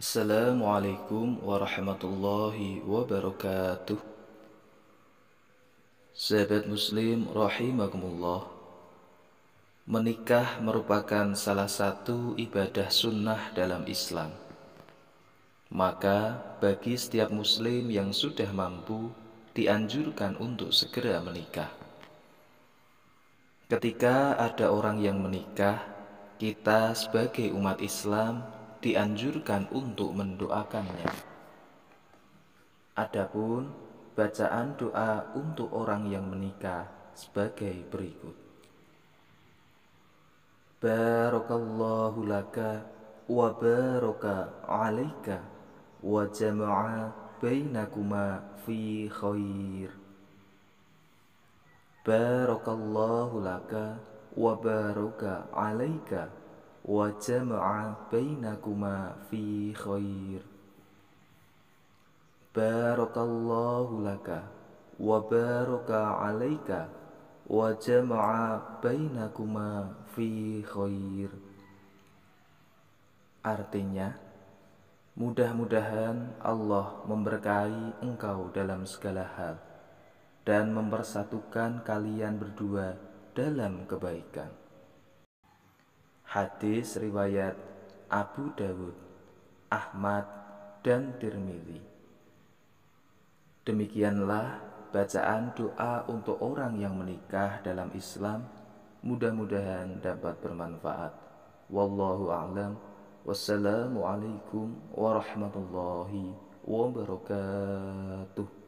Assalamualaikum warahmatullahi wabarakatuh Sahabat muslim rahimakumullah Menikah merupakan salah satu ibadah sunnah dalam Islam Maka bagi setiap muslim yang sudah mampu Dianjurkan untuk segera menikah Ketika ada orang yang menikah Kita sebagai umat Islam dianjurkan untuk mendoakannya. Adapun bacaan doa untuk orang yang menikah sebagai berikut. Barakallahu laka wa baraka alaika wa jama'a bainakuma fi khair. Barakallahu laka wa baraka alaika wa jama'a bainakuma fi khair barakallahu laka wa baraka alaika wa jama'a bainakuma fi khair artinya mudah-mudahan Allah memberkahi engkau dalam segala hal dan mempersatukan kalian berdua dalam kebaikan Hadis riwayat Abu Dawud, Ahmad, dan Tirmidzi. Demikianlah bacaan doa untuk orang yang menikah dalam Islam. Mudah-mudahan dapat bermanfaat. Wallahu a'lam. Wassalamualaikum warahmatullahi wabarakatuh.